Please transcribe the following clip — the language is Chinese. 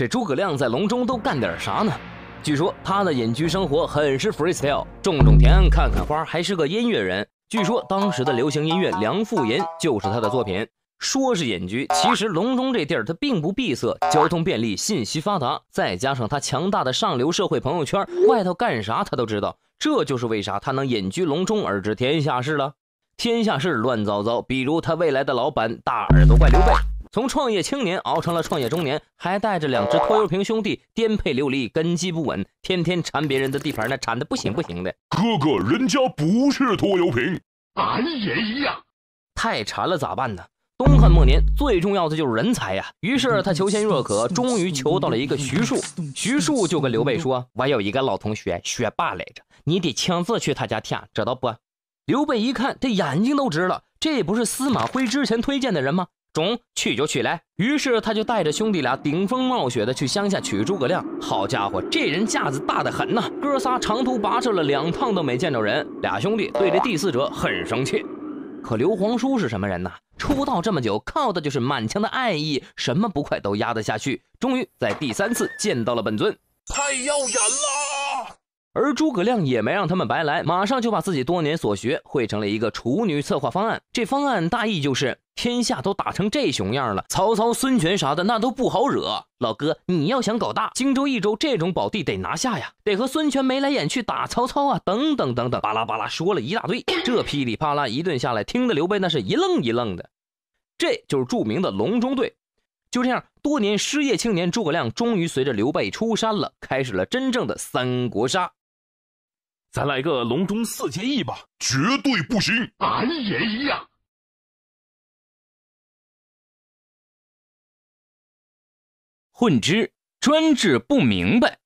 这诸葛亮在隆中都干点啥呢？据说他的隐居生活很是 freestyle，种种田，看看花，还是个音乐人。据说当时的流行音乐《梁富银》就是他的作品。说是隐居，其实隆中这地儿他并不闭塞，交通便利，信息发达，再加上他强大的上流社会朋友圈，外头干啥他都知道。这就是为啥他能隐居隆中而知天下事了。天下事乱糟糟，比如他未来的老板大耳朵怪刘备。从创业青年熬成了创业中年，还带着两只拖油瓶兄弟颠沛流离，根基不稳，天天馋别人的地盘，那馋的不行不行的。哥哥，人家不是拖油瓶，俺也一样。太馋了咋办呢？东汉末年最重要的就是人才呀，于是他求贤若渴，终于求到了一个徐庶。徐庶就跟刘备说：“我有一个老同学，学霸来着，你得亲自去他家舔，知道不？”刘备一看，这眼睛都直了，这不是司马徽之前推荐的人吗？中去就去来，于是他就带着兄弟俩顶风冒雪的去乡下取诸葛亮。好家伙，这人架子大的很呐！哥仨长途跋涉了两趟都没见着人，俩兄弟对这第四者很生气。可刘皇叔是什么人呐？出道这么久，靠的就是满腔的爱意，什么不快都压得下去。终于在第三次见到了本尊，太耀眼了。而诸葛亮也没让他们白来，马上就把自己多年所学汇成了一个处女策划方案。这方案大意就是。天下都打成这熊样了，曹操、孙权啥的那都不好惹。老哥，你要想搞大荆州、益州这种宝地，得拿下呀，得和孙权眉来眼去打曹操啊，等等等等，巴拉巴拉说了一大堆。这噼里啪啦一顿下来，听得刘备那是一愣一愣的。这就是著名的隆中对。就这样，多年失业青年诸葛亮终于随着刘备出山了，开始了真正的三国杀。咱来个隆中四结义吧？绝对不行！俺也一样。混之专治不明白。